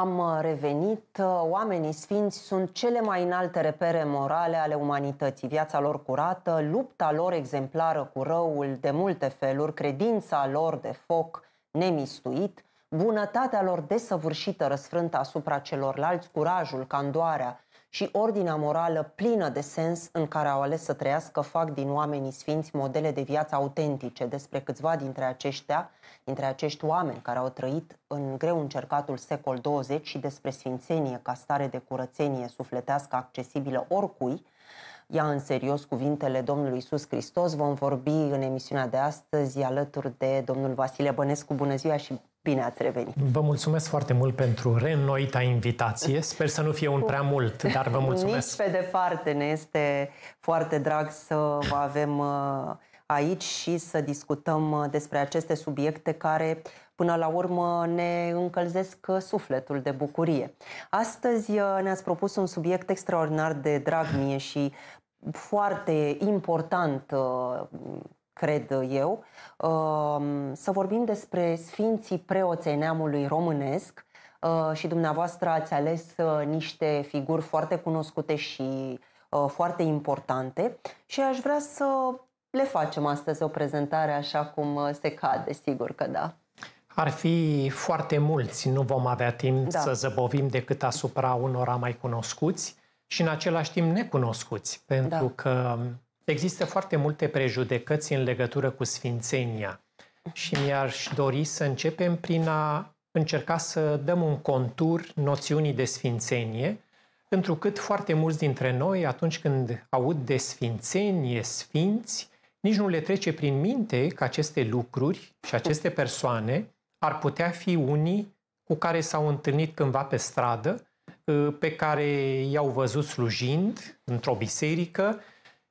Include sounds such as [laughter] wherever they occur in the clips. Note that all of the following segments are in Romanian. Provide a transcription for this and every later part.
Am uh, revenit, uh, oamenii sfinți sunt cele mai înalte repere morale ale umanității, viața lor curată, lupta lor exemplară cu răul de multe feluri, credința lor de foc nemistuit, bunătatea lor desăvârșită răsfrântă asupra celorlalți, curajul, candoarea, și ordinea morală plină de sens în care au ales să trăiască fac din oamenii sfinți modele de viață autentice. Despre câțiva dintre aceștia, dintre acești oameni care au trăit în greu încercatul secol 20 și despre sfințenie ca stare de curățenie sufletească accesibilă oricui, ia în serios cuvintele Domnului Iisus Hristos. Vom vorbi în emisiunea de astăzi alături de domnul Vasile Bănescu. Bună ziua și Bine ați revenit! Vă mulțumesc foarte mult pentru reînnoita invitație. Sper să nu fie un prea mult, dar vă mulțumesc! Nici pe departe ne este foarte drag să vă avem uh, aici și să discutăm uh, despre aceste subiecte care până la urmă ne încălzesc uh, sufletul de bucurie. Astăzi ne-ați propus un subiect extraordinar de drag mie și foarte important cred eu, um, să vorbim despre sfinții preoței neamului românesc uh, și dumneavoastră ați ales uh, niște figuri foarte cunoscute și uh, foarte importante și aș vrea să le facem astăzi o prezentare așa cum se cade, sigur că da. Ar fi foarte mulți, nu vom avea timp da. să zăbovim decât asupra unora mai cunoscuți și în același timp necunoscuți, pentru da. că um, Există foarte multe prejudecăți în legătură cu sfințenia și mi-aș dori să începem prin a încerca să dăm un contur noțiunii de sfințenie, întrucât foarte mulți dintre noi, atunci când aud de sfințenie, sfinți, nici nu le trece prin minte că aceste lucruri și aceste persoane ar putea fi unii cu care s-au întâlnit cândva pe stradă, pe care i-au văzut slujind într-o biserică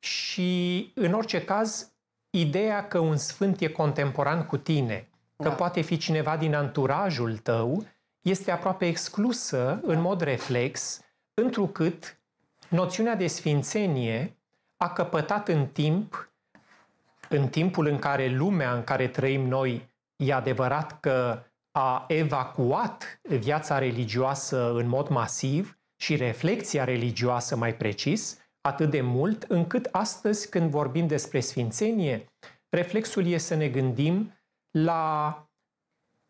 și, în orice caz, ideea că un sfânt e contemporan cu tine, că da. poate fi cineva din anturajul tău, este aproape exclusă în mod reflex, întrucât noțiunea de sfințenie a căpătat în timp, în timpul în care lumea în care trăim noi e adevărat că a evacuat viața religioasă în mod masiv și reflexia religioasă mai precis, atât de mult, încât astăzi când vorbim despre sfințenie, reflexul e să ne gândim la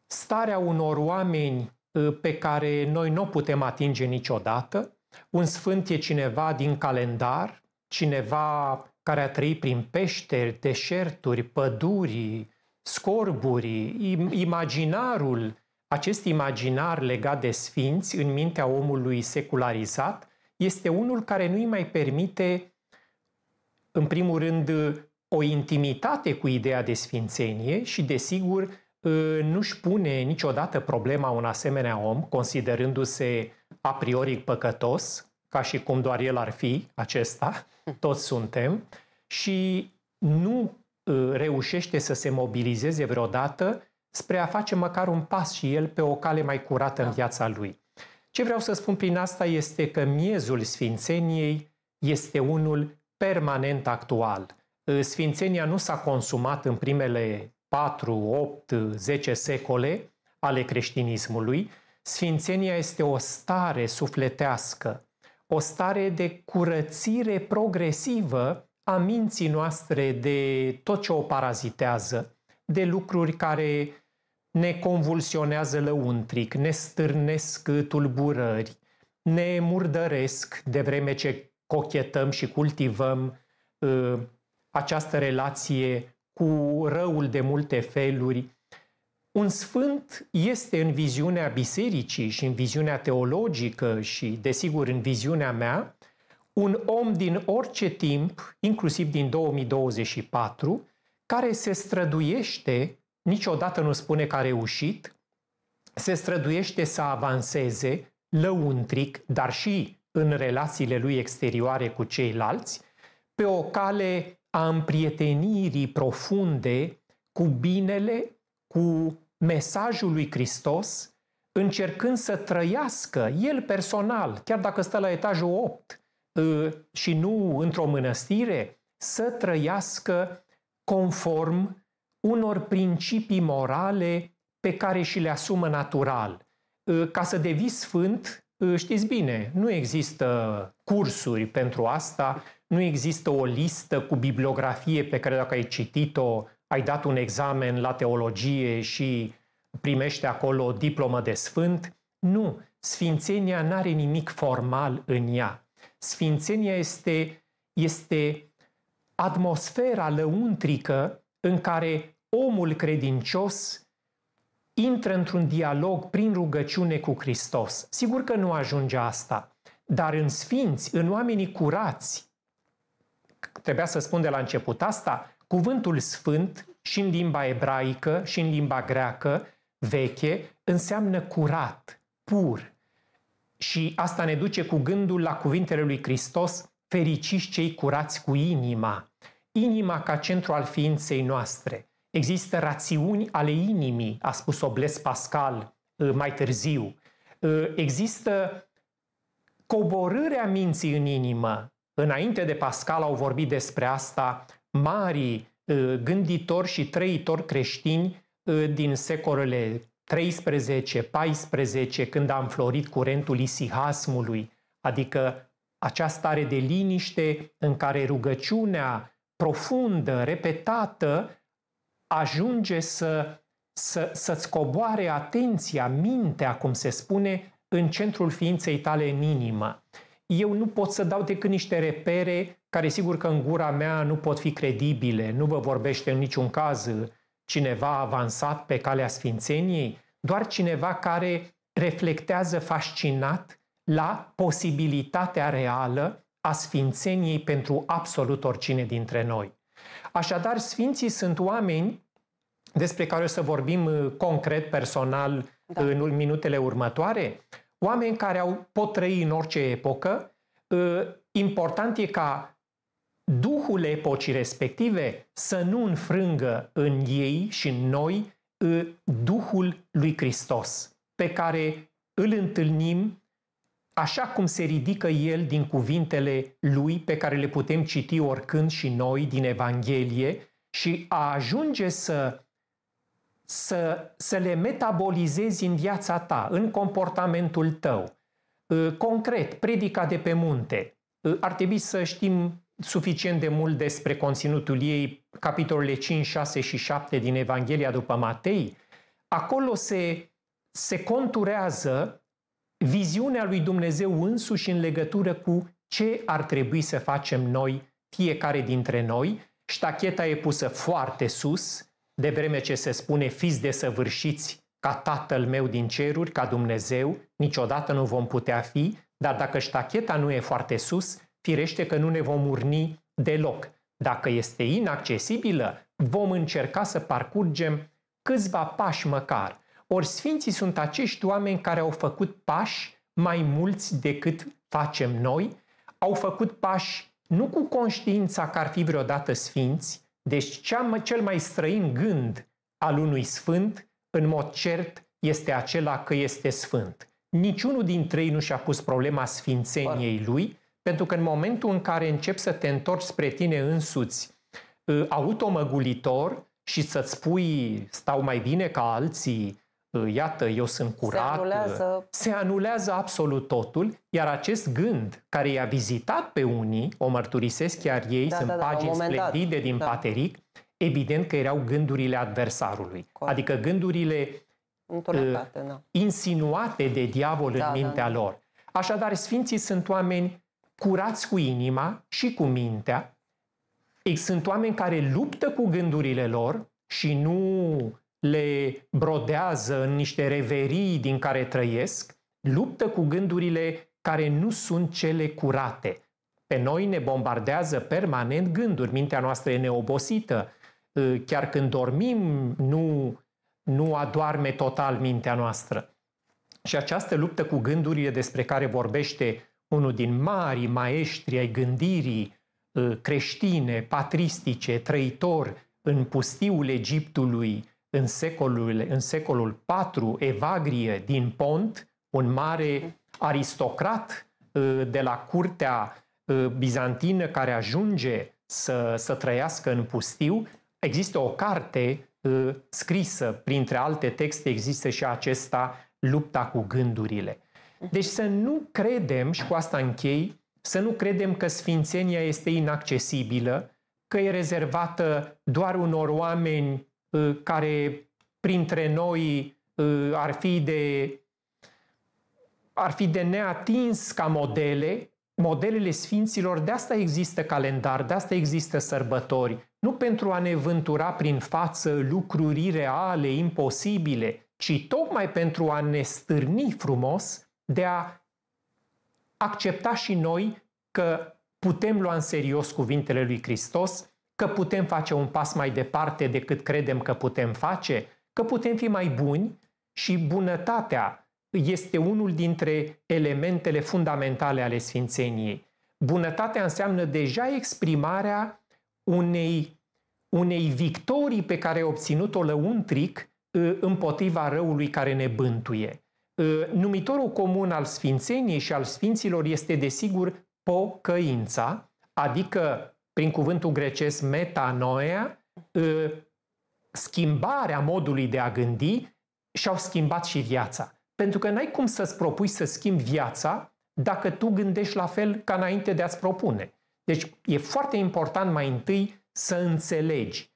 starea unor oameni ă, pe care noi nu putem atinge niciodată. Un sfânt e cineva din calendar, cineva care a trăit prin peșteri, deșerturi, păduri, scorburi, imaginarul, acest imaginar legat de sfinți în mintea omului secularizat, este unul care nu-i mai permite, în primul rând, o intimitate cu ideea de sfințenie și, desigur, ă, nu-și pune niciodată problema un asemenea om, considerându-se a priori păcătos, ca și cum doar el ar fi acesta, [laughs] toți suntem, și nu ă, reușește să se mobilizeze vreodată spre a face măcar un pas și el pe o cale mai curată da. în viața lui. Ce vreau să spun prin asta este că miezul Sfințeniei este unul permanent actual. Ă, Sfințenia nu s-a consumat în primele 4, 8, 10 secole ale creștinismului. Sfințenia este o stare sufletească, o stare de curățire progresivă a minții noastre de tot ce o parazitează, de lucruri care ne convulsionează lăuntric, ne stârnesc tulburări, ne murdăresc de vreme ce cochetăm și cultivăm uh, această relație cu răul de multe feluri. Un sfânt este în viziunea bisericii și în viziunea teologică și, desigur, în viziunea mea, un om din orice timp, inclusiv din 2024, care se străduiește niciodată nu spune că a reușit, se străduiește să avanseze lăuntric, dar și în relațiile lui exterioare cu ceilalți, pe o cale a împrietenirii profunde cu binele, cu mesajul lui Hristos, încercând să trăiască el personal, chiar dacă stă la etajul 8 ă, și nu într-o mănăstire, să trăiască conform unor principii morale pe care și le asumă natural. Ă, ca să devii sfânt, ă, știți bine, nu există cursuri pentru asta, nu există o listă cu bibliografie pe care dacă ai citit-o, ai dat un examen la teologie și primește acolo o diplomă de sfânt. Nu, sfințenia nu are nimic formal în ea. Sfințenia este, este atmosfera lăuntrică în care omul credincios intră într-un dialog prin rugăciune cu Hristos. Sigur că nu ajunge asta, dar în sfinți, în oamenii curați, trebuia să spun de la început asta, cuvântul sfânt și în limba ebraică și în limba greacă veche înseamnă curat, pur. Și asta ne duce cu gândul la cuvintele lui Hristos, fericiți cei curați cu inima. Inima ca centru al ființei noastre – Există rațiuni ale inimii, a spus Obles Pascal eh, mai târziu. Eh, există coborârea minții în inimă. Înainte de Pascal au vorbit despre asta mari eh, gânditori și trăitori creștini din secolele 13-14, când a înflorit curentul isihasmului, adică acea stare de liniște în care rugăciunea profundă, repetată, ajunge să, să, să-ți coboare atenția, mintea, cum se spune, în centrul ființei tale în inimă. Eu nu pot să dau decât niște repere care sigur că în gura mea nu pot fi credibile, nu vă vorbește în niciun caz cineva avansat pe calea sfințeniei, doar cineva care reflectează fascinat la posibilitatea reală a sfințeniei pentru absolut oricine dintre noi. Așadar, sfinții sunt oameni despre care o să vorbim uh, concret, personal, da. în minutele următoare, oameni care au, pot trăi în orice epocă. Uh, important e ca Duhul epocii respective să nu înfrângă în ei și în noi uh, Duhul lui Hristos, pe care îl întâlnim așa cum se ridică el din cuvintele lui pe care le putem citi oricând și noi din Evanghelie și a ajunge să să, să le metabolizezi în viața ta, în comportamentul tău. Ă, concret, predica de pe munte. Ă, ar trebui să știm suficient de mult despre conținutul ei, capitolele 5, 6 și 7 din Evanghelia după Matei. Acolo se, se conturează viziunea lui Dumnezeu însuși în legătură cu ce ar trebui să facem noi, fiecare dintre noi. Ștacheta e pusă foarte sus, de vreme ce se spune fiți desăvârșiți ca Tatăl meu din ceruri, ca Dumnezeu, niciodată nu vom putea fi, dar dacă ștacheta nu e foarte sus, firește că nu ne vom urni deloc. Dacă este inaccesibilă, vom încerca să parcurgem câțiva pași măcar. Ori sfinții sunt acești oameni care au făcut pași mai mulți decât facem noi, au făcut pași nu cu conștiința că ar fi vreodată sfinți, deci cea, cel mai străin gând al unui sfânt, în mod cert, este acela că este sfânt. Niciunul dintre ei nu și-a pus problema sfințeniei lui, pentru că în momentul în care începi să te întorci spre tine însuți, ă, automăgulitor și să-ți spui stau mai bine ca alții, Ă, iată, eu sunt curat, se ă. anulează... se anulează absolut totul, iar acest gând care i-a vizitat pe unii, o mărturisesc chiar ei, da, sunt da, da, pagini splendide dat. din da. Pateric, evident că erau gândurile adversarului, Corect. adică gândurile uh, da. insinuate de diavol da, în da, mintea da, lor. Așadar, sfinții sunt oameni curați cu inima și cu mintea, Ei sunt oameni care luptă cu gândurile lor și nu le brodează în niște reverii din care trăiesc, luptă cu gândurile care nu sunt cele curate. Pe noi ne bombardează permanent gânduri, mintea noastră e neobosită. Ă, chiar când dormim, nu, nu adoarme total mintea noastră. Și această luptă cu gândurile despre care vorbește unul din mari maestri ai gândirii ă, creștine, patristice, trăitor în pustiul Egiptului, în secolul, în secolul IV, Evagrie din Pont, un mare aristocrat uh, de la curtea uh, bizantină care ajunge să, să trăiască în pustiu, există o carte uh, scrisă, printre alte texte există și acesta, Lupta cu gândurile. Deci să nu credem, și cu asta închei, să nu credem că sfințenia este inaccesibilă, că e rezervată doar unor oameni Ă, care printre noi ă, ar fi de, ar fi de neatins ca modele, modelele sfinților, de asta există calendar, de asta există sărbători. Nu pentru a ne vântura prin față lucruri reale, imposibile, ci tocmai pentru a ne stârni frumos de a accepta și noi că putem lua în serios cuvintele lui Hristos că putem face un pas mai departe decât credem că putem face, că putem fi mai buni și bunătatea este unul dintre elementele fundamentale ale Sfințeniei. Bunătatea înseamnă deja exprimarea unei, unei victorii pe care a obținut-o lăuntric ă, împotriva răului care ne bântuie. Ă, numitorul comun al Sfințeniei și al Sfinților este, desigur, pocăința, adică prin cuvântul grecesc metanoia, ă, schimbarea modului de a gândi și-au schimbat și viața. Pentru că n-ai cum să-ți propui să schimbi viața dacă tu gândești la fel ca înainte de a-ți propune. Deci e foarte important mai întâi să înțelegi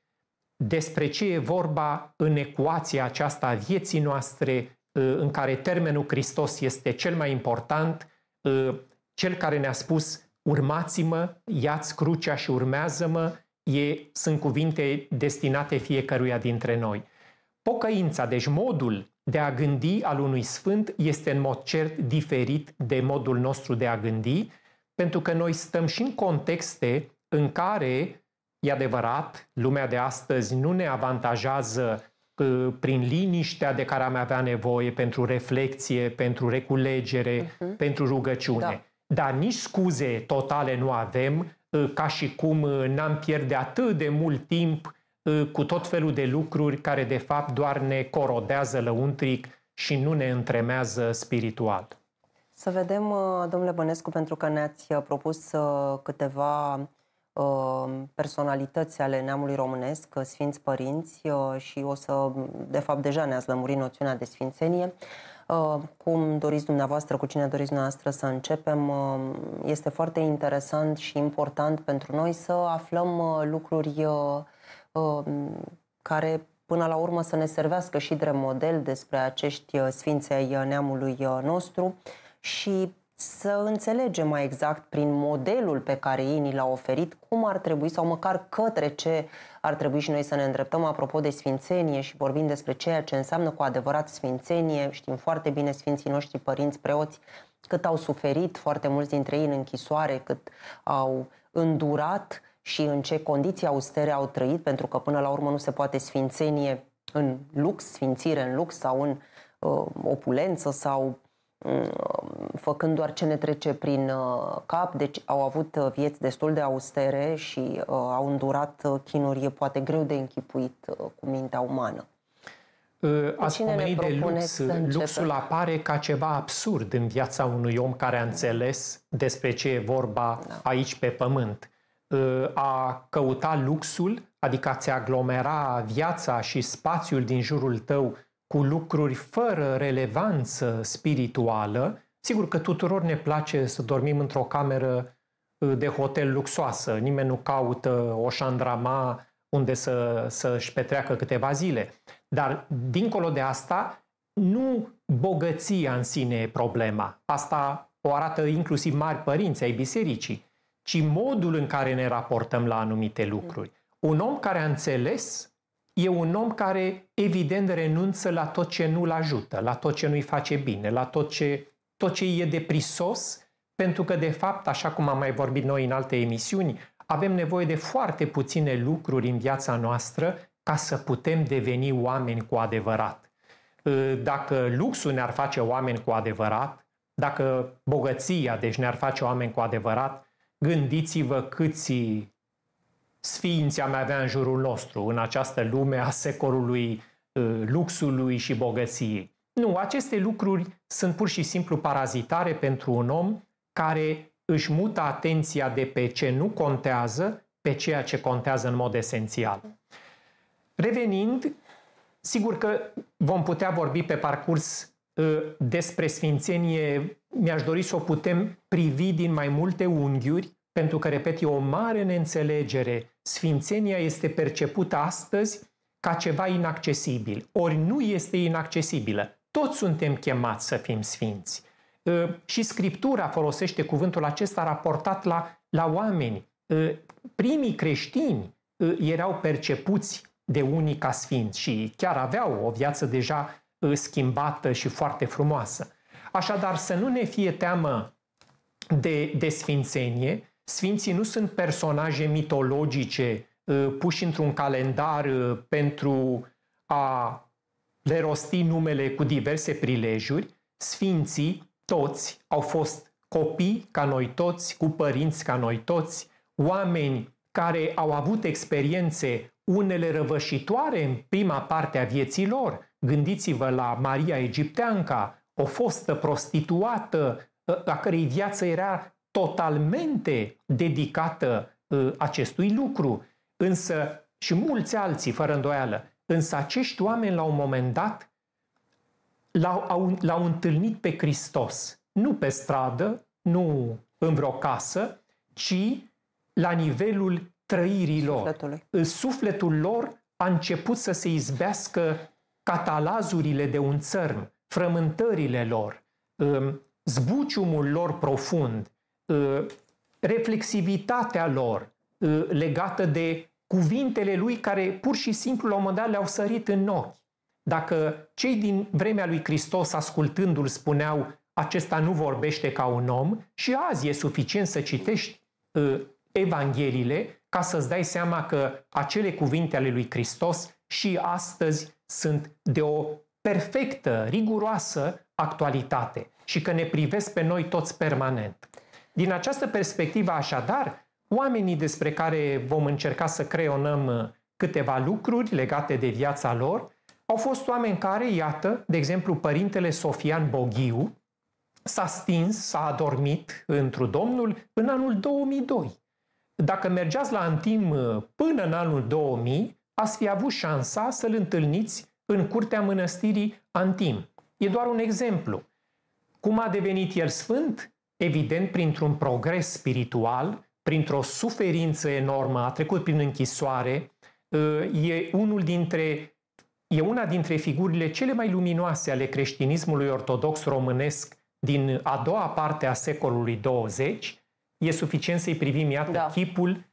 despre ce e vorba în ecuația aceasta a vieții noastre, ă, în care termenul Hristos este cel mai important, ă, cel care ne-a spus urmați-mă, iați crucea și urmează-mă, e, sunt cuvinte destinate fiecăruia dintre noi. Pocăința, deci modul de a gândi al unui sfânt este în mod cert diferit de modul nostru de a gândi, pentru că noi stăm și în contexte în care, e adevărat, lumea de astăzi nu ne avantajează ă, prin liniștea de care am avea nevoie pentru reflexie, pentru reculegere, uh-huh. pentru rugăciune. Da dar nici scuze totale nu avem, ă, ca și cum ă, n-am pierde atât de mult timp ă, cu tot felul de lucruri care de fapt doar ne corodează lăuntric și nu ne întremează spiritual. Să vedem, domnule Bănescu, pentru că ne-ați propus câteva personalități ale neamului românesc, sfinți părinți și o să, de fapt, deja ne-ați lămurit noțiunea de sfințenie. Uh, cum doriți dumneavoastră, cu cine doriți dumneavoastră să începem. Uh, este foarte interesant și important pentru noi să aflăm uh, lucruri care până la urmă să ne servească și drept model despre acești sfinți ai neamului nostru și să înțelegem mai exact prin modelul pe care ei ni l-au oferit cum ar trebui sau măcar către ce ar trebui și noi să ne îndreptăm apropo de sfințenie și vorbim despre ceea ce înseamnă cu adevărat sfințenie. Știm foarte bine sfinții noștri părinți preoți cât au suferit foarte mulți dintre ei în închisoare, cât au îndurat și în ce condiții austere au trăit, pentru că până la urmă nu se poate sfințenie în lux, sfințire în lux sau în uh, opulență sau făcând doar ce ne trece prin uh, cap, deci au avut uh, vieți destul de austere și uh, au îndurat chinuri poate greu de închipuit cu mintea umană. Ați pomenit de lux. Luxul apare ca ceva absurd în viața unui om care a înțeles despre ce e vorba da. aici pe pământ. A căuta luxul, adică a-ți aglomera viața și spațiul din jurul tău cu lucruri fără relevanță spirituală. Sigur că tuturor ne place să dormim într-o cameră uh, de hotel luxoasă. Nimeni nu caută o șandrama unde să, să-și petreacă câteva zile. Dar, dincolo de asta, nu bogăția în sine e problema. Asta o arată inclusiv mari părinți ai bisericii, ci modul în care ne raportăm la anumite lucruri. Un om care a înțeles e un om care evident renunță la tot ce nu-l ajută, la tot ce nu-i face bine, la tot ce, tot ce e deprisos, pentru că de fapt, așa cum am mai vorbit noi în alte emisiuni, avem nevoie de foarte puține lucruri în viața noastră ca să putem deveni oameni cu adevărat. Ă, dacă luxul ne-ar face oameni cu adevărat, dacă bogăția deci ne-ar face oameni cu adevărat, gândiți-vă câți sfinții am avea în jurul nostru, în această lume a secolului ă, luxului și bogăției. Nu, aceste lucruri sunt pur și simplu parazitare pentru un om care își mută atenția de pe ce nu contează pe ceea ce contează în mod esențial. Revenind, sigur că vom putea vorbi pe parcurs ă, despre sfințenie, mi-aș dori să o putem privi din mai multe unghiuri, pentru că, repet, e o mare neînțelegere. Sfințenia este percepută astăzi ca ceva inaccesibil. Ori nu este inaccesibilă. Toți suntem chemați să fim sfinți. Ă, și Scriptura folosește cuvântul acesta raportat la, la oameni. Ă, primii creștini ă, erau percepuți de unii ca sfinți și chiar aveau o viață deja schimbată și foarte frumoasă. Așadar, să nu ne fie teamă de, de sfințenie, Sfinții nu sunt personaje mitologice uh, puși într-un calendar uh, pentru a le rosti numele cu diverse prilejuri. Sfinții, toți, au fost copii ca noi toți, cu părinți ca noi toți, oameni care au avut experiențe unele răvășitoare în prima parte a vieții lor. Gândiți-vă la Maria Egipteanca, o fostă prostituată, la uh, cărei viață era totalmente dedicată uh, acestui lucru, însă și mulți alții, fără îndoială, însă acești oameni la un moment dat l-au, au, l-au întâlnit pe Hristos, nu pe stradă, nu în vreo casă, ci la nivelul trăirii lor. Sufletului. Sufletul lor a început să se izbească catalazurile de un țărm, frământările lor, um, zbuciumul lor profund, Uh, reflexivitatea lor uh, legată de cuvintele lui care pur și simplu la un moment dat le-au sărit în ochi. Dacă cei din vremea lui Hristos, ascultându-l, spuneau acesta nu vorbește ca un om și azi e suficient să citești uh, Evangheliile ca să-ți dai seama că acele cuvinte ale lui Hristos și astăzi sunt de o perfectă, riguroasă actualitate și că ne privesc pe noi toți permanent. Din această perspectivă, așadar, oamenii despre care vom încerca să creionăm uh, câteva lucruri legate de viața lor, au fost oameni care, iată, de exemplu, părintele Sofian Boghiu, s-a stins, s-a adormit întru Domnul în anul 2002. Dacă mergeați la Antim uh, până în anul 2000, ați fi avut șansa să-l întâlniți în curtea mănăstirii Antim. E doar un exemplu. Cum a devenit el sfânt? evident printr-un progres spiritual, printr-o suferință enormă, a trecut prin închisoare, ă, e, unul dintre, e una dintre figurile cele mai luminoase ale creștinismului ortodox românesc din a doua parte a secolului 20. E suficient să-i privim, iată, da. chipul,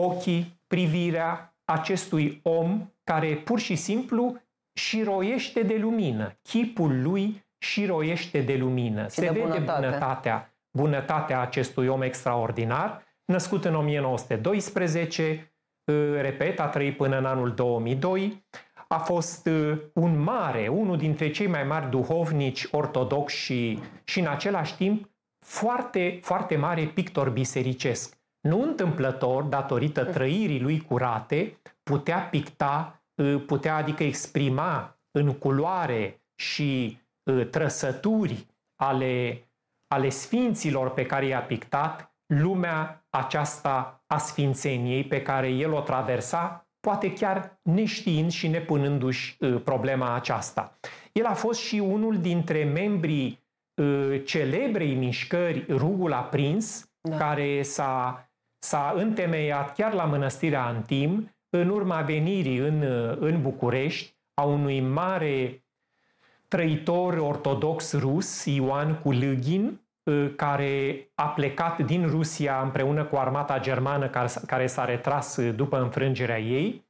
ochii, privirea acestui om care pur și simplu și roiește de lumină. Chipul lui și roiește de lumină. Și Se de vede bunătate. bunătatea bunătatea acestui om extraordinar, născut în 1912, ă, repet, a trăit până în anul 2002, a fost ă, un mare, unul dintre cei mai mari duhovnici ortodoxi și, și în același timp foarte, foarte mare pictor bisericesc. Nu întâmplător, datorită trăirii lui curate, putea picta, ă, putea adică exprima în culoare și trăsături ale ale sfinților pe care i-a pictat, lumea aceasta a sfințeniei pe care el o traversa, poate chiar neștiind și nepunându-și ă, problema aceasta. El a fost și unul dintre membrii ă, celebrei mișcări Rugul Aprins, da. care s-a, s-a întemeiat chiar la mănăstirea Antim, în urma venirii în, ă, în București a unui mare trăitor ortodox rus, Ioan Kulygin, Ă, care a plecat din Rusia împreună cu armata germană care s-a retras ă, după înfrângerea ei,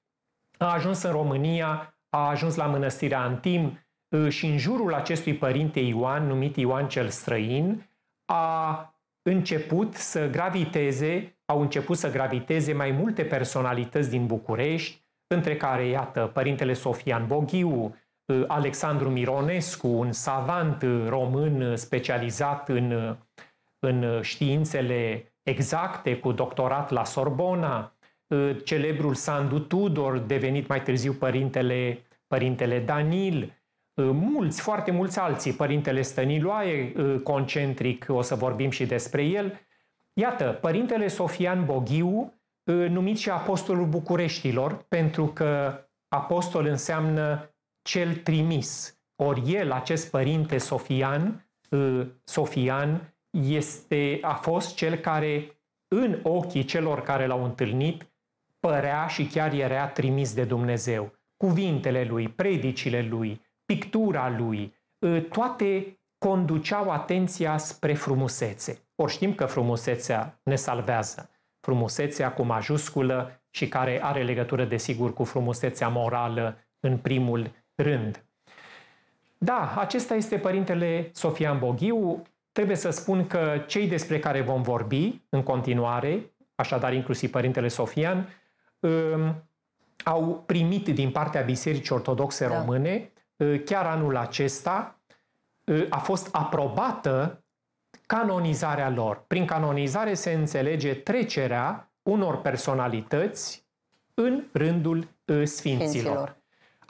a ajuns în România, a ajuns la mănăstirea Antim ă, și în jurul acestui părinte Ioan, numit Ioan cel Străin, a început să graviteze, au început să graviteze mai multe personalități din București, între care, iată, părintele Sofian Boghiu, Uh, Alexandru Mironescu, un savant uh, român uh, specializat în, în științele exacte, cu doctorat la Sorbona, celebrul Sandu Tudor, devenit mai târziu părintele, părintele Danil, mulți, foarte mulți alții, părintele Stăniloae, concentric, o să vorbim și despre el. Iată, părintele Sofian Boghiu, numit și apostolul Bucureștilor, pentru că apostol înseamnă cel trimis. Ori el, acest părinte Sofian, ă, Sofian este, a fost cel care, în ochii celor care l-au întâlnit, părea și chiar era trimis de Dumnezeu. Cuvintele lui, predicile lui, pictura lui, ă, toate conduceau atenția spre frumusețe. Ori știm că frumusețea ne salvează. Frumusețea cu majusculă și care are legătură, desigur, cu frumusețea morală în primul rând. Da, acesta este Părintele Sofian Boghiu. Trebuie să spun că cei despre care vom vorbi în continuare, așadar inclusiv Părintele Sofian, au primit din partea Bisericii Ortodoxe da. Române, chiar anul acesta, a fost aprobată canonizarea lor. Prin canonizare se înțelege trecerea unor personalități în rândul sfinților. sfinților.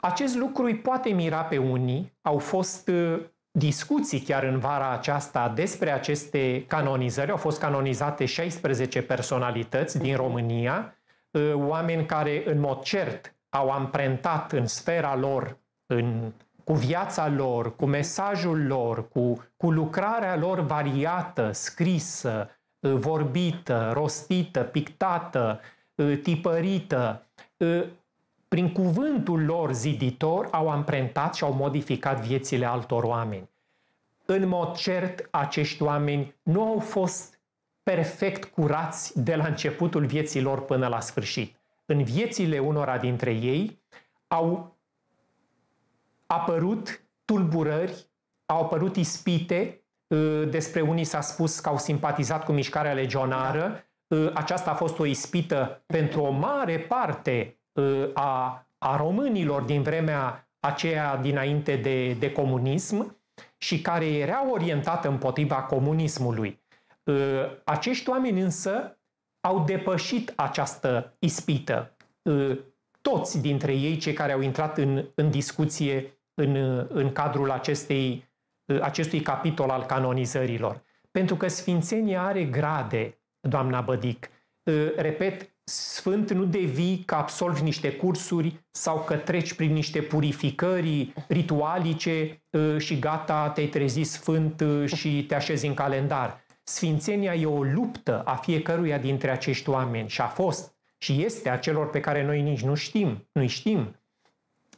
Acest lucru îi poate mira pe unii, au fost uh, discuții chiar în vara aceasta despre aceste canonizări. Au fost canonizate 16 personalități din România, uh, oameni care în mod cert au amprentat în sfera lor, în, cu viața lor, cu mesajul lor, cu, cu lucrarea lor variată, scrisă, uh, vorbită, rostită, pictată, tipărită, prin cuvântul lor ziditor, au amprentat și au modificat viețile altor oameni. În mod cert, acești oameni nu au fost perfect curați de la începutul vieților până la sfârșit. În viețile unora dintre ei au apărut tulburări, au apărut ispite, ă, despre unii s-a spus că au simpatizat cu mișcarea legionară. Ă, aceasta a fost o ispită pentru o mare parte Ă, a, a românilor din vremea aceea dinainte de, de comunism și care era orientată împotriva comunismului. Ă, acești oameni însă au depășit această ispită. Ă, toți dintre ei, cei care au intrat în, în discuție în, în cadrul acestei, acestui capitol al canonizărilor. Pentru că Sfințenia are grade, doamna Bădic. Repet, sfânt nu devii că absolvi niște cursuri sau că treci prin niște purificări ritualice ă, și gata, te-ai trezit sfânt ă, și te așezi în calendar. Sfințenia e o luptă a fiecăruia dintre acești oameni și a fost și este a celor pe care noi nici nu știm, nu știm.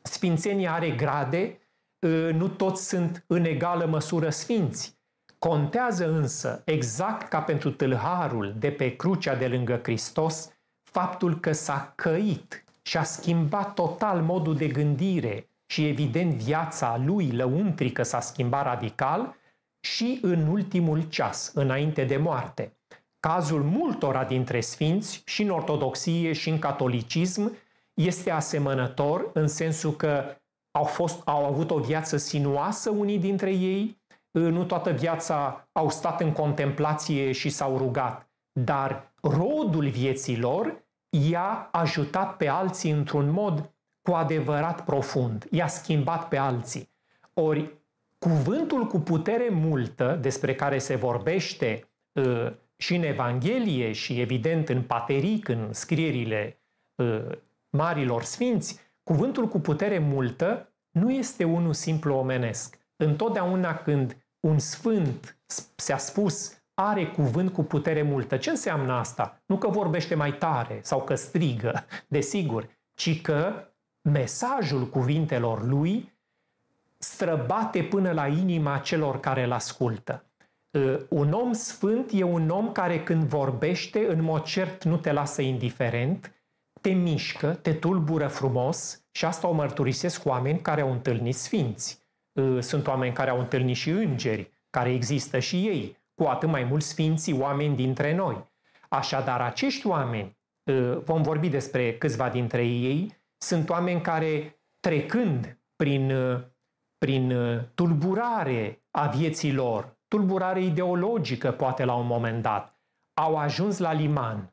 Sfințenia are grade, ă, nu toți sunt în egală măsură sfinți. Contează însă, exact ca pentru tâlharul de pe crucea de lângă Hristos, faptul că s-a căit și a schimbat total modul de gândire și evident viața lui lăuntrică s-a schimbat radical și în ultimul ceas, înainte de moarte. Cazul multora dintre sfinți și în ortodoxie și în catolicism este asemănător în sensul că au, fost, au avut o viață sinuoasă unii dintre ei, ă, nu toată viața au stat în contemplație și s-au rugat, dar rodul vieților i-a ajutat pe alții într-un mod cu adevărat profund, i-a schimbat pe alții. Ori cuvântul cu putere multă despre care se vorbește ă, și în Evanghelie și evident în pateric, în scrierile ă, marilor sfinți, cuvântul cu putere multă nu este unul simplu omenesc. Întotdeauna când un sfânt se s-a spus are cuvânt cu putere multă. Ce înseamnă asta? Nu că vorbește mai tare sau că strigă, [laughs] desigur, ci că mesajul cuvintelor lui străbate până la inima celor care îl ascultă. Ă, un om sfânt e un om care când vorbește, în mod cert nu te lasă indiferent, te mișcă, te tulbură frumos și asta o mărturisesc cu oameni care au întâlnit sfinți. Ă, sunt oameni care au întâlnit și îngeri, care există și ei, cu atât mai mult sfinții oameni dintre noi. Așadar, acești oameni, ă, vom vorbi despre câțiva dintre ei, sunt oameni care, trecând prin, ă, prin ă, tulburare a vieții lor, tulburare ideologică poate la un moment dat, au ajuns la liman.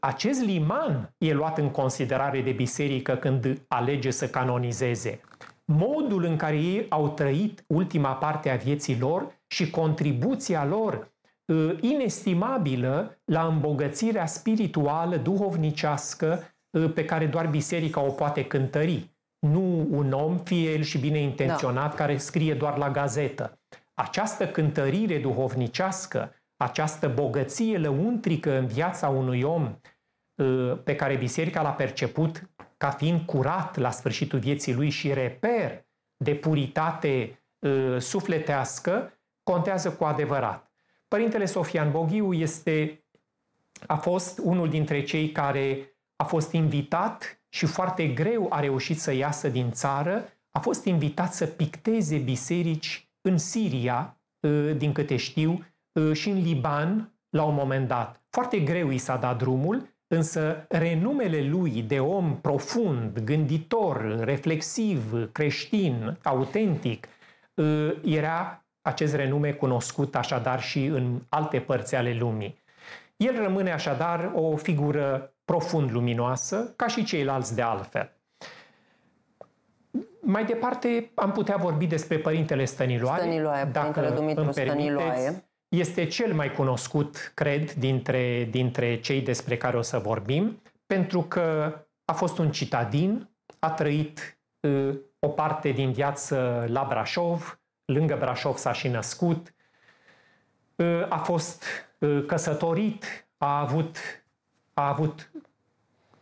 Acest liman e luat în considerare de biserică când alege să canonizeze. Modul în care ei au trăit ultima parte a vieții lor și contribuția lor inestimabilă la îmbogățirea spirituală, duhovnicească, pe care doar biserica o poate cântări. Nu un om, fie el și bine intenționat, da. care scrie doar la gazetă. Această cântărire duhovnicească, această bogăție lăuntrică în viața unui om, pe care biserica l-a perceput ca fiind curat la sfârșitul vieții lui și reper de puritate sufletească, contează cu adevărat. Părintele Sofian Boghiu este, a fost unul dintre cei care a fost invitat și foarte greu a reușit să iasă din țară, a fost invitat să picteze biserici în Siria, ă, din câte știu, ă, și în Liban la un moment dat. Foarte greu i s-a dat drumul, însă renumele lui de om profund, gânditor, reflexiv, creștin, autentic, ă, era acest renume cunoscut așadar și în alte părți ale lumii. El rămâne așadar o figură profund luminoasă, ca și ceilalți de altfel. Mai departe am putea vorbi despre Părintele Stăniloae. Stăniloae, dacă Părintele Dumitru Este cel mai cunoscut, cred, dintre, dintre cei despre care o să vorbim, pentru că a fost un citadin, a trăit uh, o parte din viață la Brașov, lângă Brașov s-a și născut, ă, a fost ă, căsătorit, a avut, a avut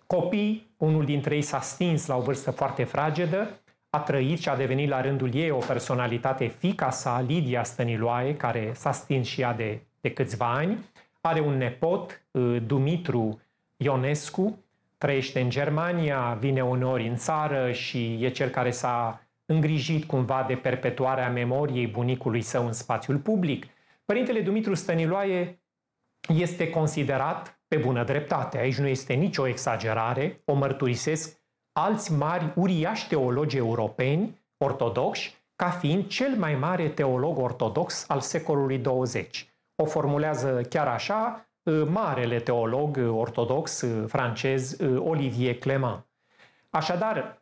copii, unul dintre ei s-a stins la o vârstă foarte fragedă, a trăit și a devenit la rândul ei o personalitate, fica sa, Lidia Stăniloae, care s-a stins și ea de, de câțiva ani, are un nepot, ă, Dumitru Ionescu, trăiește în Germania, vine uneori în țară și e cel care s-a îngrijit cumva de perpetuarea memoriei bunicului său în spațiul public, Părintele Dumitru Stăniloae este considerat pe bună dreptate. Aici nu este nicio exagerare, o mărturisesc alți mari uriași teologi europeni, ortodoxi, ca fiind cel mai mare teolog ortodox al secolului 20. O formulează chiar așa uh, marele teolog uh, ortodox uh, francez Olivier Clement. Așadar,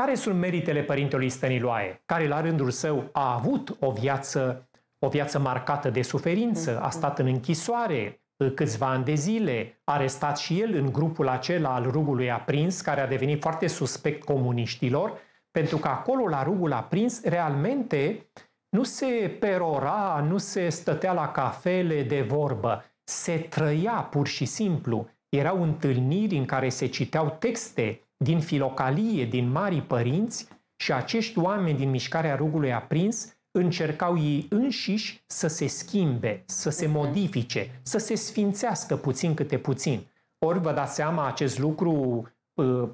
care sunt meritele părintelui Stăniloae, care la rândul său a avut o viață, o viață marcată de suferință, a mhm. stat în închisoare uh, câțiva ani de zile, restat și el în grupul acela al rugului aprins, care a devenit foarte suspect comuniștilor, pentru că acolo, la rugul aprins, realmente nu se perora, nu se stătea la cafele de vorbă, se trăia pur și simplu. Erau întâlniri în care se citeau texte, din filocalie, din mari părinți și acești oameni din mișcarea rugului aprins încercau ei înșiși să se schimbe, să se mhm. modifice, să se sfințească puțin câte puțin. Ori vă dați seama, acest lucru uh,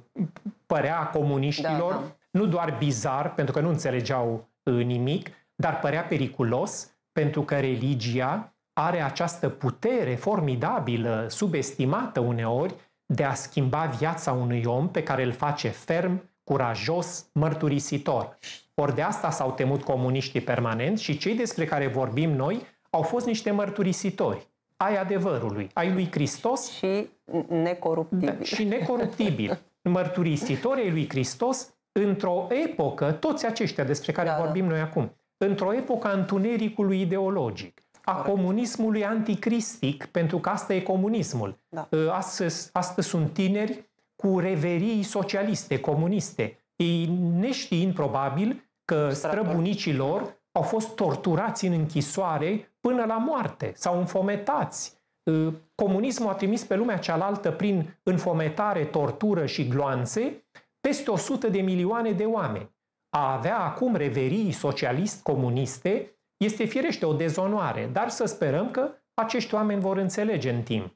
părea comuniștilor da, da. nu doar bizar, pentru că nu înțelegeau uh, nimic, dar părea periculos, pentru că religia are această putere formidabilă, subestimată uneori, de a schimba viața unui om pe care îl face ferm, curajos, mărturisitor. Ori de asta s-au temut comuniștii permanent și cei despre care vorbim noi au fost niște mărturisitori ai adevărului, ai lui Hristos și necoruptibil. Da, și necoruptibil. Mărturisitori ai lui Hristos într-o epocă, toți aceștia despre care da, da. vorbim noi acum, într-o epocă a întunericului ideologic, a comunismului anticristic, pentru că asta e comunismul. Da. Ă, astăzi, astăzi sunt tineri cu reverii socialiste, comuniste. Ei neștiind probabil că străbunicii lor au fost torturați în închisoare până la moarte sau înfometați. Ă, comunismul a trimis pe lumea cealaltă prin înfometare, tortură și gloanțe peste 100 de milioane de oameni. A avea acum reverii socialist-comuniste este firește o dezonoare, dar să sperăm că acești oameni vor înțelege în timp.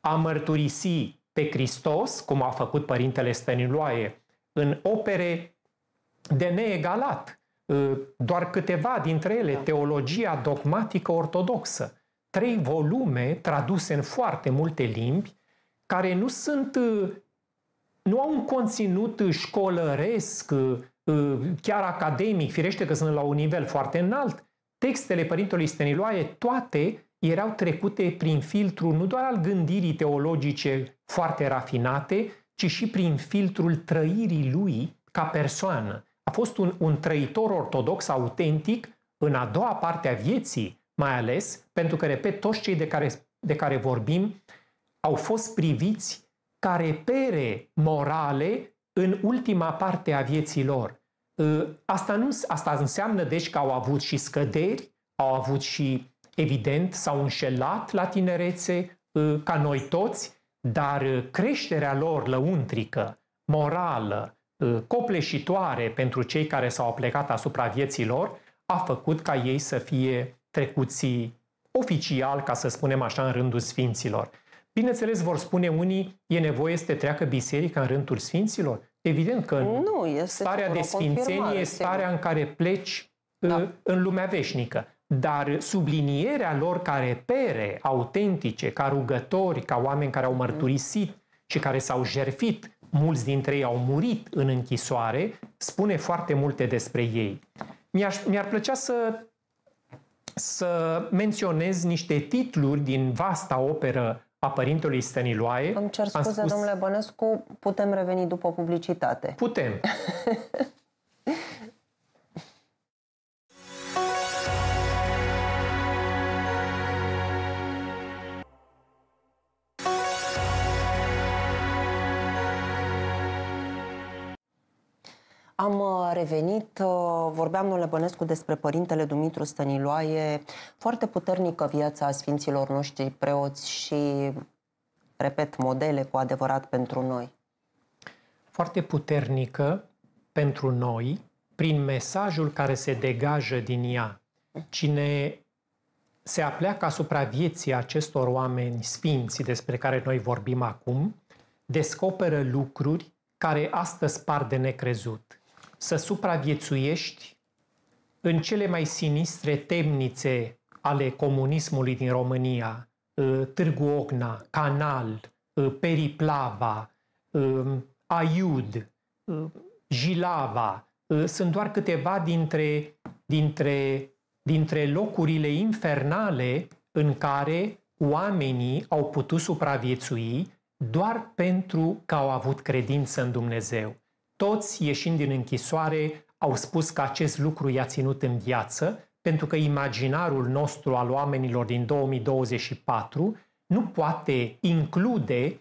A mărturisi pe Hristos, cum a făcut părintele Stăniloae, în opere de neegalat, ă, doar câteva dintre ele, da. Teologia dogmatică ortodoxă, trei volume traduse în foarte multe limbi, care nu sunt, ă, nu au un conținut școlăresc, ă, chiar academic, firește că sunt la un nivel foarte înalt, Textele părintelui Stăniloae toate erau trecute prin filtru nu doar al gândirii teologice foarte rafinate, ci și prin filtrul trăirii lui ca persoană. A fost un, un trăitor ortodox autentic în a doua parte a vieții, mai ales pentru că, repet, toți cei de care, de care vorbim au fost priviți ca repere morale în ultima parte a vieții lor. Ă, asta, nu, asta înseamnă, deci, că au avut și scăderi, au avut și, evident, s-au înșelat la tinerețe, ă, ca noi toți, dar ă, creșterea lor lăuntrică, morală, copleșitoare pentru cei care s-au plecat asupra lor, a făcut ca ei să fie trecuții oficial, ca să spunem așa, în rândul sfinților. Bineînțeles, vor spune unii, e nevoie să te treacă biserica în rândul sfinților? Evident că nu. este starea de sfințenie este starea în care pleci da. Uh, în lumea veșnică. Dar sublinierea lor ca repere autentice, ca rugători, ca oameni care au mm. mărturisit mm. și care s-au jerfit, mulți dintre ei au murit în închisoare, spune foarte multe despre ei. Mi-aș, mi-ar plăcea să, să menționez niște titluri din vasta operă a părintelui Stăniloae. Îmi cer scuze, spus, domnule Bănescu, putem reveni după publicitate. Putem. [laughs] revenit, uh, vorbeam, domnule Bănescu, despre părintele Dumitru Stăniloae, foarte puternică viața a sfinților noștri preoți și, repet, modele cu adevărat pentru noi. Foarte puternică pentru noi, prin mesajul care se degajă din ea. Cine se apleacă asupra vieții acestor oameni sfinți despre care noi vorbim acum, descoperă lucruri care astăzi par de necrezut să supraviețuiești în cele mai sinistre temnițe ale comunismului din România, uh, Târgu Ocna, Canal, uh, Periplava, um, Aiud, uh, Jilava, sunt doar câteva dintre, dintre, dintre locurile infernale în care oamenii au putut supraviețui doar pentru că au avut credință în Dumnezeu. Toți ieșind din închisoare au spus că acest lucru i-a ținut în viață, pentru că imaginarul nostru al oamenilor din 2024 nu poate include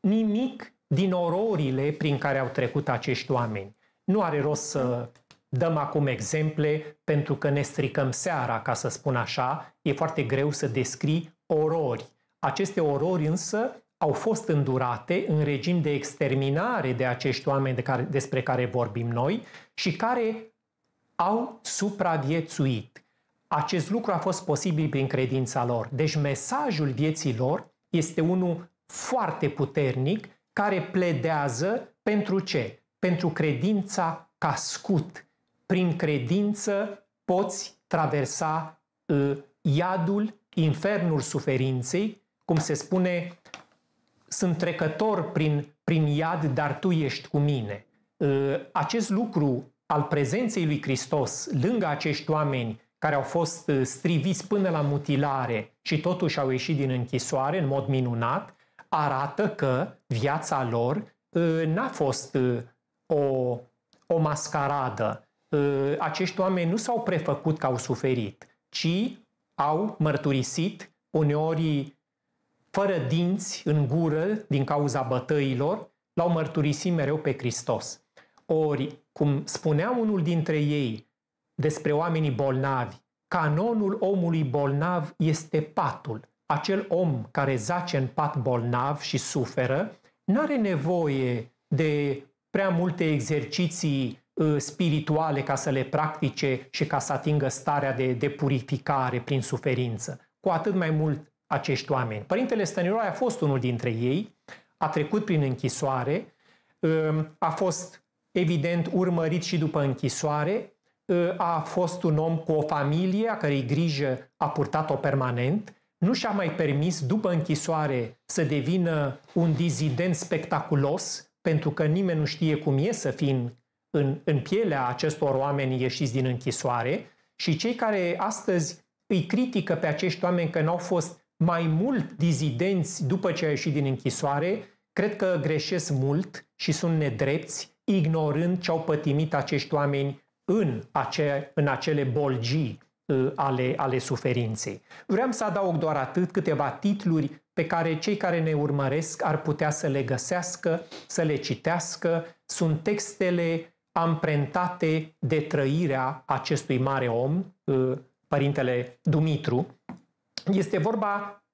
nimic din ororile prin care au trecut acești oameni. Nu are rost să dăm acum exemple pentru că ne stricăm seara, ca să spun așa. E foarte greu să descrii orori. Aceste orori însă au fost îndurate în regim de exterminare de acești oameni de care, despre care vorbim noi și care au supraviețuit. Acest lucru a fost posibil prin credința lor. Deci mesajul vieții lor este unul foarte puternic care pledează pentru ce? Pentru credința cascut. Prin credință poți traversa uh, iadul, infernul suferinței, cum se spune sunt trecător prin, prin iad, dar tu ești cu mine. Ă, acest lucru al prezenței lui Hristos lângă acești oameni care au fost ă, striviți până la mutilare și totuși au ieșit din închisoare în mod minunat, arată că viața lor ă, n-a fost o, o mascaradă. Acești oameni nu s-au prefăcut că au suferit, ci au mărturisit uneori fără dinți în gură din cauza bătăilor, l-au mărturisit mereu pe Hristos. Ori, cum spunea unul dintre ei despre oamenii bolnavi, canonul omului bolnav este patul. Acel om care zace în pat bolnav și suferă, nu are nevoie de prea multe exerciții ă, spirituale ca să le practice și ca să atingă starea de, de purificare prin suferință. Cu atât mai mult acești oameni. Părintele Stăniloae a fost unul dintre ei, a trecut prin închisoare, um, a fost evident urmărit și după închisoare, uh, a fost un om cu o familie a cărei grijă a purtat-o permanent, nu și-a mai permis după închisoare să devină un dizident spectaculos, pentru că nimeni nu știe cum e să fii în, în, în pielea acestor oameni ieșiți din închisoare și cei care astăzi îi critică pe acești oameni că nu au fost mai mult dizidenți după ce au ieșit din închisoare, cred că greșesc mult și sunt nedrepți, ignorând ce au pătimit acești oameni în, ace, în acele bolgii ă, ale, ale suferinței. Vreau să adaug doar atât câteva titluri pe care cei care ne urmăresc ar putea să le găsească, să le citească. Sunt textele amprentate de trăirea acestui mare om, ă, Părintele Dumitru, este vorba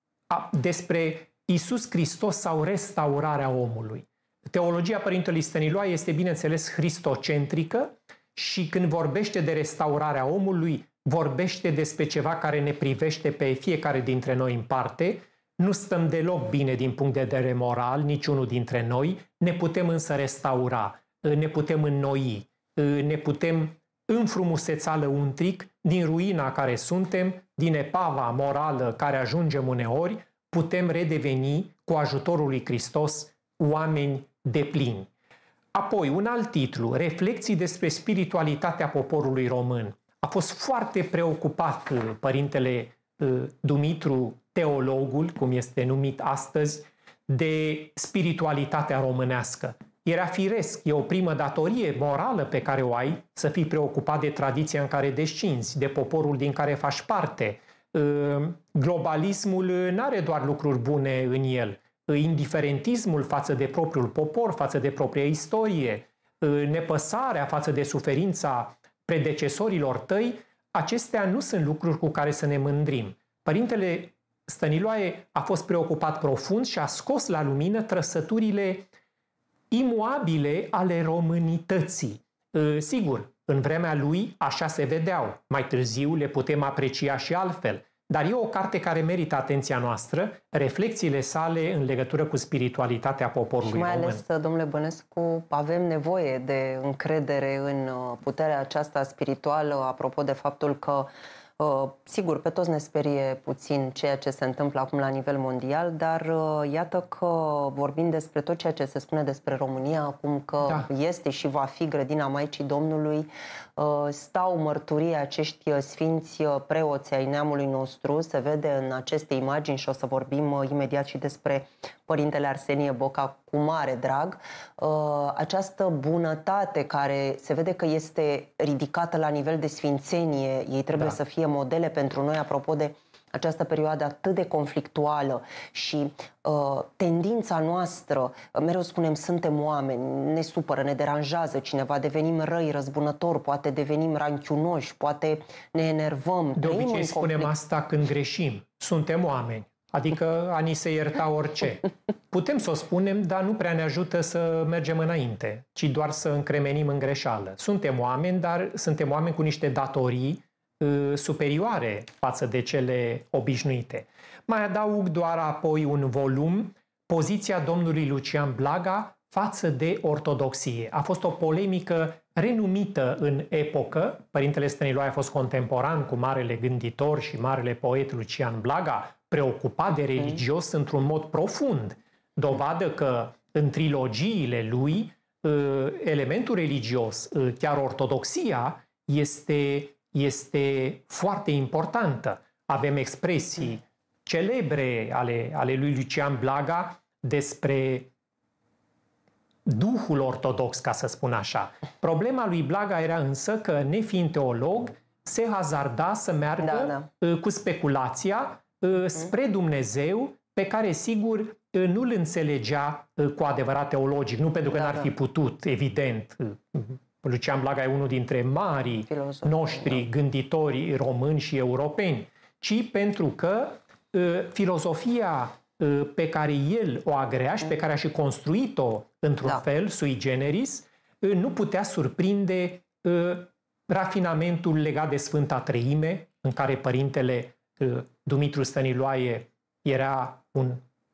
despre Isus Hristos sau restaurarea omului. Teologia Părintelui Stăniloae este, bineînțeles, cristocentrică și când vorbește de restaurarea omului, vorbește despre ceva care ne privește pe fiecare dintre noi în parte, nu stăm deloc bine din punct de vedere moral, niciunul dintre noi, ne putem însă restaura, ne putem înnoi, ne putem înfrumusețală un tric din ruina care suntem, din epava morală care ajungem uneori, putem redeveni cu ajutorul lui Hristos oameni de plini. Apoi, un alt titlu, Reflecții despre spiritualitatea poporului român. A fost foarte preocupat uh, părintele uh, Dumitru, teologul, cum este numit astăzi, de spiritualitatea românească. Era firesc, e o primă datorie morală pe care o ai să fii preocupat de tradiția în care descinzi, de poporul din care faci parte. Ehm, globalismul nu are doar lucruri bune în el. Indiferentismul față de propriul popor, față de propria istorie, ehm, nepăsarea față de suferința predecesorilor tăi, acestea nu sunt lucruri cu care să ne mândrim. Părintele Stăniloae a fost preocupat profund și a scos la lumină trăsăturile imuabile ale românității. Ă, sigur, în vremea lui așa se vedeau. Mai târziu le putem aprecia și altfel. Dar e o carte care merită atenția noastră, reflexiile sale în legătură cu spiritualitatea poporului Și mai român. ales, domnule Bănescu, avem nevoie de încredere în uh, puterea aceasta spirituală, apropo de faptul că uh, Uh, sigur, pe toți ne sperie puțin ceea ce se întâmplă acum la nivel mondial, dar uh, iată că vorbim despre tot ceea ce se spune despre România acum, că da. este și va fi grădina Maicii Domnului, Uh, stau mărturii acești uh, sfinți uh, preoți ai neamului nostru, se vede în aceste imagini și o să vorbim imediat și despre Părintele Arsenie Boca cu mare drag, această bunătate care se vede că este ridicată la nivel de sfințenie, ei trebuie da. să fie modele pentru noi, apropo de această perioadă atât de conflictuală și uh, tendința noastră, mereu spunem, suntem oameni, ne supără, ne deranjează cineva, devenim răi, răzbunători, poate devenim ranchiunoși, poate ne enervăm. De obicei spunem asta când greșim. Suntem oameni. Adică a ni se ierta orice. [laughs] Putem să o spunem, dar nu prea ne ajută să mergem înainte, ci doar să încremenim în greșeală. Suntem oameni, dar suntem oameni cu niște datorii Uh, superioare față de cele obișnuite. Mai adaug doar apoi un volum, poziția domnului Lucian Blaga față de ortodoxie. A fost o polemică renumită în epocă. Părintele Stăniloae a fost contemporan cu marele gânditor și marele poet Lucian Blaga, preocupat de religios într-un mod profund. Dovadă că în trilogiile lui uh, elementul religios, uh, chiar ortodoxia, este este foarte importantă. Avem expresii celebre ale, ale lui Lucian Blaga despre duhul ortodox, ca să spun așa. Problema lui Blaga era însă că, nefiind teolog, se hazarda să meargă da, da. Ă, cu speculația ă, mhm. spre Dumnezeu, pe care, sigur, ă, nu-l înțelegea cu adevărat teologic, nu pentru că da, n-ar da. fi putut, evident. Mhm. Lucian Blaga e unul dintre marii Filosofi, noștri da. gânditori români și europeni, ci pentru că ă, filozofia ă, pe care el o agrea și pe care a și construit-o într-un da. fel, sui generis, ă, nu putea surprinde rafinamentul legat de Sfânta Treime, în care părintele Dumitru Stăniloae era un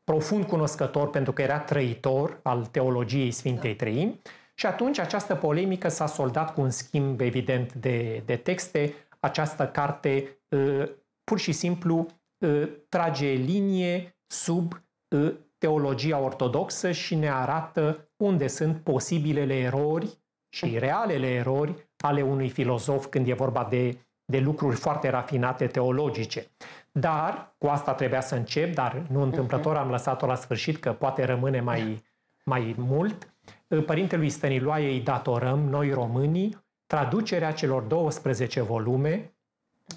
profund cunoscător pentru că era trăitor al teologiei Sfintei da. Treimi, și atunci această polemică s-a soldat cu un schimb evident de, de texte. Această carte uh, pur și simplu uh, trage linie sub uh, teologia ortodoxă și ne arată unde sunt posibilele erori și realele erori ale unui filozof când e vorba de, de lucruri foarte rafinate teologice. Dar, cu asta trebuia să încep, dar nu întâmplător mhm. am lăsat-o la sfârșit, că poate rămâne mai, mai mult părintelui Stăniloae îi datorăm, noi românii, traducerea celor 12 volume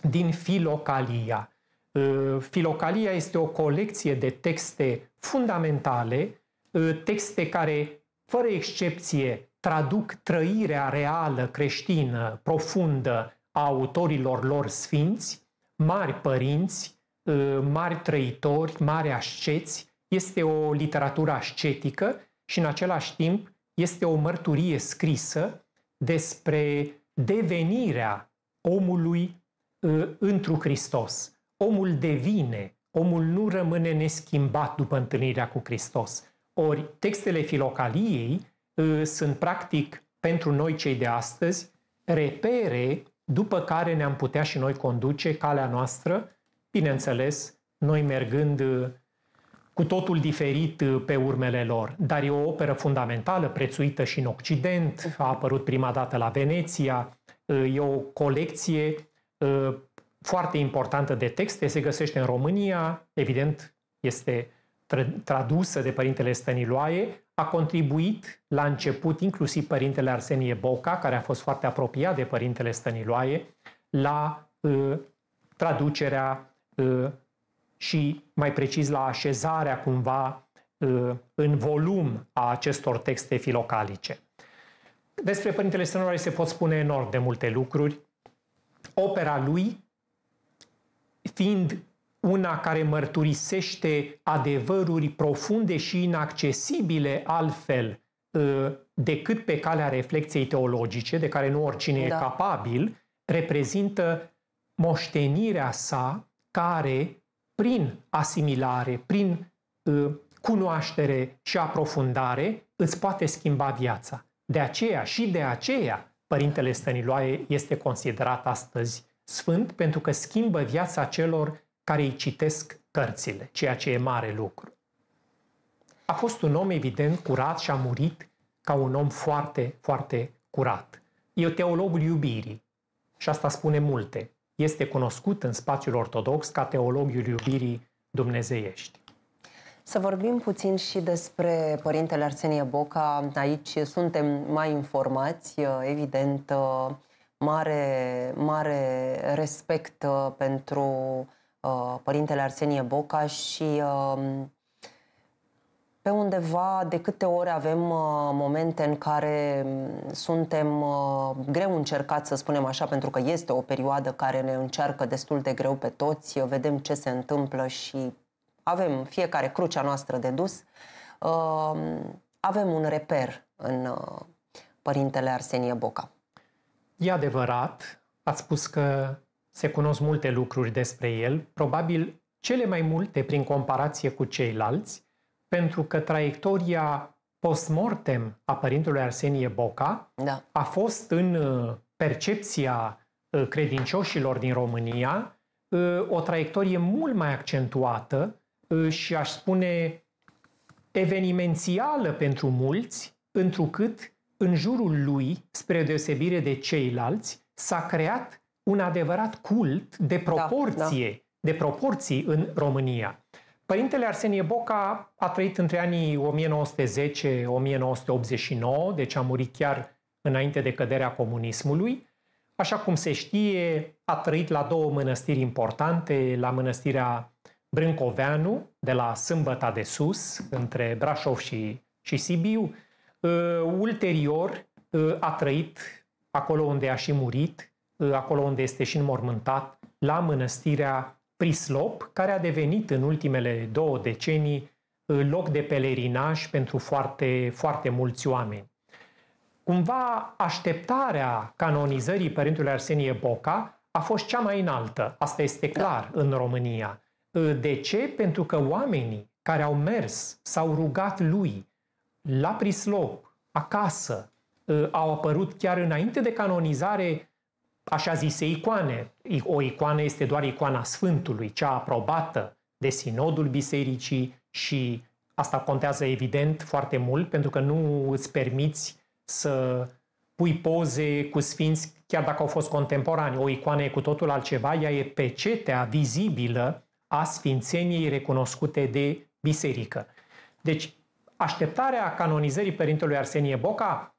din Filocalia. Ă, Filocalia este o colecție de texte fundamentale, ă, texte care, fără excepție, traduc trăirea reală creștină, profundă, a autorilor lor sfinți, mari părinți, ă, mari trăitori, mari asceți. Este o literatură ascetică și, în același timp, este o mărturie scrisă despre devenirea omului ă, întru Hristos. Omul devine, omul nu rămâne neschimbat după întâlnirea cu Hristos. Ori textele filocaliei ă, sunt practic pentru noi cei de astăzi repere după care ne-am putea și noi conduce calea noastră, bineînțeles, noi mergând ă, cu totul diferit uh, pe urmele lor, dar e o operă fundamentală, prețuită și în Occident, a apărut prima dată la Veneția, uh, e o colecție uh, foarte importantă de texte, se găsește în România, evident este tradusă de Părintele Stăniloae, a contribuit la început inclusiv Părintele Arsenie Boca, care a fost foarte apropiat de Părintele Stăniloae, la uh, traducerea uh, și mai precis la așezarea cumva ă, în volum a acestor texte filocalice. Despre Părintele Stănăroare se pot spune enorm de multe lucruri. Opera lui, fiind una care mărturisește adevăruri profunde și inaccesibile altfel ă, decât pe calea reflexiei teologice, de care nu oricine da. e capabil, reprezintă moștenirea sa care prin asimilare, prin ă, cunoaștere și aprofundare, îți poate schimba viața. De aceea și de aceea Părintele Stăniloae este considerat astăzi sfânt pentru că schimbă viața celor care îi citesc cărțile, ceea ce e mare lucru. A fost un om evident curat și a murit ca un om foarte, foarte curat. E teologul iubirii și asta spune multe este cunoscut în spațiul ortodox ca teologul iubirii dumnezeiești. Să vorbim puțin și despre Părintele Arsenie Boca. Aici suntem mai informați, evident, mare, mare respect pentru uh, Părintele Arsenie Boca și uh, pe undeva de câte ori avem uh, momente în care mm, suntem uh, greu încercați, să spunem așa, pentru că este o perioadă care ne încearcă destul de greu pe toți, uh, vedem ce se întâmplă și avem fiecare crucea noastră de dus, uh, avem un reper în uh, părintele Arsenie Boca. E adevărat, ați spus că se cunosc multe lucruri despre el, probabil cele mai multe prin comparație cu ceilalți, pentru că traiectoria postmortem a părintelui Arsenie Boca da. a fost în uh, percepția uh, credincioșilor din România uh, o traiectorie mult mai accentuată și aș spune evenimențială pentru mulți, întrucât în jurul lui, spre deosebire de ceilalți, s-a creat un adevărat cult de proporție, da, da. de proporții în România. Părintele Arsenie Boca a trăit între anii 1910-1989, deci a murit chiar înainte de căderea comunismului. Așa cum se știe, a trăit la două mănăstiri importante, la mănăstirea Brâncoveanu, de la Sâmbăta de Sus, între Brașov și, și Sibiu. Ă, ulterior, ă, a trăit acolo unde a și murit, ă, acolo unde este și înmormântat, la mănăstirea Prislop, care a devenit în ultimele două decenii uh, loc de pelerinaj pentru foarte, foarte mulți oameni. Cumva așteptarea canonizării părintelui Arsenie Boca a fost cea mai înaltă, asta este clar da. în România. Uh, de ce? Pentru că oamenii care au mers, s-au rugat lui la Prislop, acasă, uh, au apărut chiar înainte de canonizare așa zise icoane. O icoană este doar icoana Sfântului, cea aprobată de Sinodul Bisericii și asta contează evident foarte mult pentru că nu îți permiți să pui poze cu sfinți chiar dacă au fost contemporani. O icoană e cu totul altceva, ea e pecetea vizibilă a sfințeniei recunoscute de biserică. Deci, așteptarea canonizării Părintelui Arsenie Boca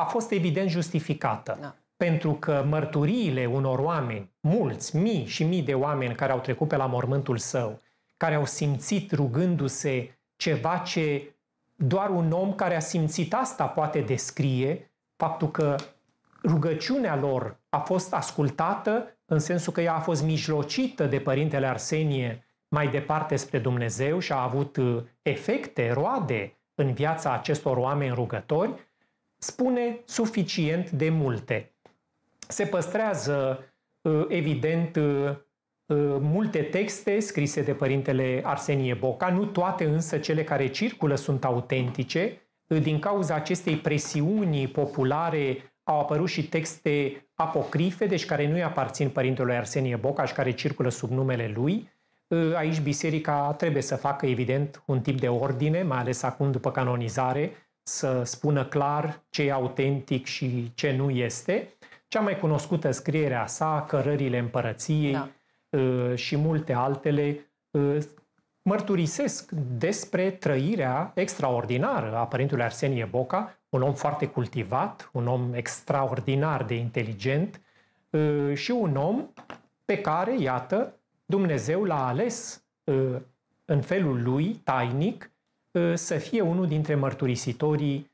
a fost evident justificată. Da pentru că mărturiile unor oameni, mulți, mii și mii de oameni care au trecut pe la mormântul său, care au simțit rugându-se ceva ce doar un om care a simțit asta poate descrie, faptul că rugăciunea lor a fost ascultată în sensul că ea a fost mijlocită de Părintele Arsenie mai departe spre Dumnezeu și a avut uh, efecte, roade în viața acestor oameni rugători, spune suficient de multe se păstrează uh, evident uh, uh, multe texte scrise de părintele Arsenie Boca, nu toate însă cele care circulă sunt autentice. Din cauza acestei presiuni populare au apărut și texte apocrife, deci care nu-i aparțin părintelui Arsenie Boca și care circulă sub numele lui. Aici biserica trebuie să facă evident un tip de ordine, mai ales acum după canonizare, să spună clar ce e autentic și ce nu este. Cea mai cunoscută scriere a sa, Cărările Împărăției da. Ă, și multe altele, ă, mărturisesc despre trăirea extraordinară a părintului Arsenie Boca, un om foarte cultivat, un om extraordinar de inteligent ă, și un om pe care, iată, Dumnezeu l-a ales în felul lui, tainic, să fie unul dintre mărturisitorii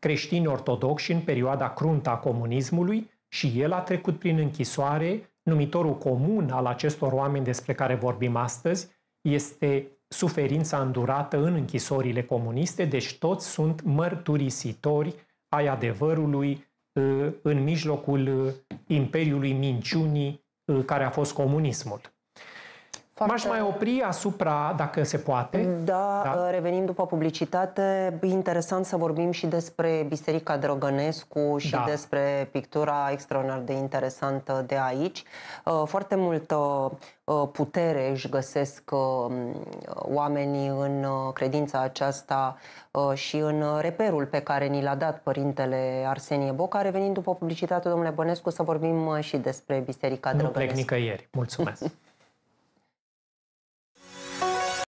creștini ortodoxi în perioada cruntă a comunismului și el a trecut prin închisoare. Numitorul comun al acestor oameni despre care vorbim astăzi este suferința îndurată în închisorile comuniste, deci toți sunt mărturisitori ai adevărului ă, în mijlocul ă, imperiului minciunii ă, care a fost comunismul. Foarte... M-aș mai opri asupra, dacă se poate. Da, da, uh, revenim după publicitate. Interesant să vorbim și despre Biserica Drogănescu și da. despre pictura extraordinar de interesantă de aici. Uh, foarte multă uh, putere își găsesc oamenii în credința aceasta și în reperul pe care ni l-a dat părintele Arsenie Boca. Revenind după publicitate, domnule Bănescu, să vorbim și despre Biserica Drogănescu. Nu plec nicăieri. Mulțumesc! [laughs]